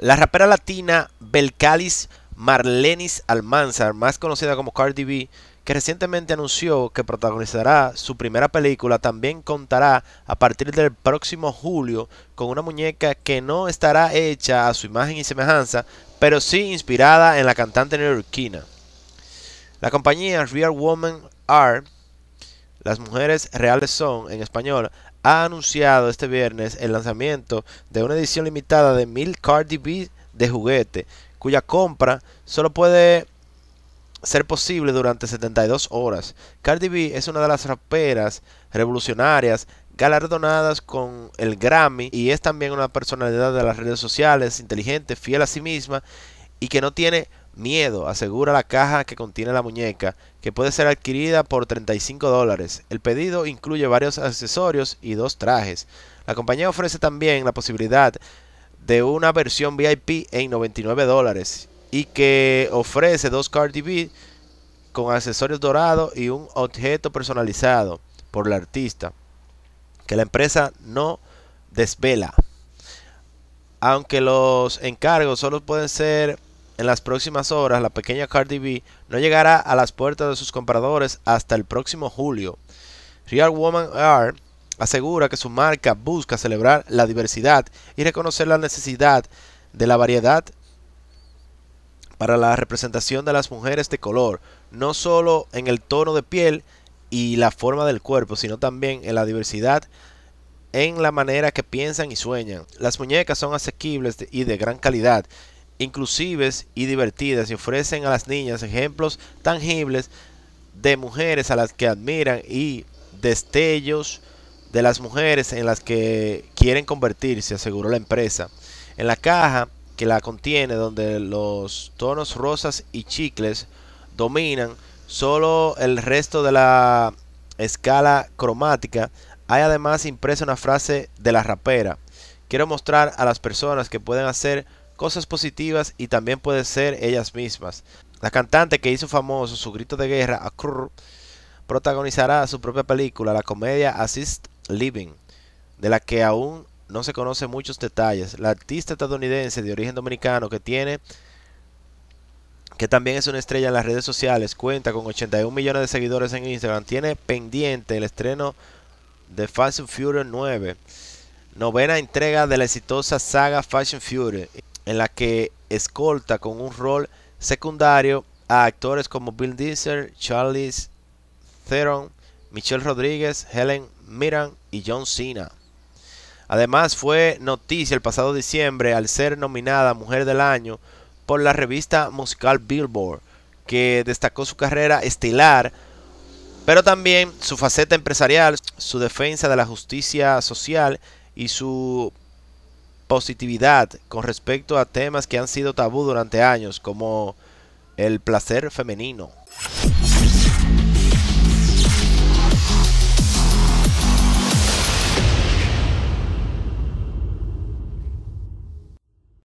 La rapera latina Belcalis Marlenis Almanzar, más conocida como Cardi B, que recientemente anunció que protagonizará su primera película, también contará a partir del próximo julio con una muñeca que no estará hecha a su imagen y semejanza, pero sí inspirada en la cantante neoyorquina. La compañía Real Woman Art las mujeres reales son, en español, ha anunciado este viernes el lanzamiento de una edición limitada de 1000 Cardi B de juguete, cuya compra solo puede ser posible durante 72 horas. Cardi B es una de las raperas revolucionarias galardonadas con el Grammy y es también una personalidad de las redes sociales, inteligente, fiel a sí misma y que no tiene Miedo asegura la caja que contiene la muñeca, que puede ser adquirida por 35 dólares. El pedido incluye varios accesorios y dos trajes. La compañía ofrece también la posibilidad de una versión VIP en 99 dólares y que ofrece dos Card B con accesorios dorados y un objeto personalizado por el artista que la empresa no desvela. Aunque los encargos solo pueden ser en las próximas horas, la pequeña Cardi B no llegará a las puertas de sus compradores hasta el próximo julio. Real Woman R asegura que su marca busca celebrar la diversidad y reconocer la necesidad de la variedad para la representación de las mujeres de color, no solo en el tono de piel y la forma del cuerpo, sino también en la diversidad en la manera que piensan y sueñan. Las muñecas son asequibles y de gran calidad inclusives y divertidas y ofrecen a las niñas ejemplos tangibles de mujeres a las que admiran y destellos de las mujeres en las que quieren convertirse, aseguró la empresa. En la caja que la contiene, donde los tonos rosas y chicles dominan solo el resto de la escala cromática, hay además impresa una frase de la rapera. Quiero mostrar a las personas que pueden hacer cosas positivas y también puede ser ellas mismas. La cantante que hizo famoso su grito de guerra, Akur, protagonizará su propia película, la comedia Assist Living, de la que aún no se conocen muchos detalles. La artista estadounidense de origen dominicano que tiene que también es una estrella en las redes sociales, cuenta con 81 millones de seguidores en Instagram, tiene pendiente el estreno de Fashion Fury 9, novena entrega de la exitosa saga Fashion fury en la que escolta con un rol secundario a actores como Bill Deezer, Charles Theron, Michelle Rodríguez, Helen Mirren y John Cena. Además fue noticia el pasado diciembre al ser nominada Mujer del Año por la revista musical Billboard, que destacó su carrera estilar, pero también su faceta empresarial, su defensa de la justicia social y su positividad con respecto a temas que han sido tabú durante años, como el placer femenino.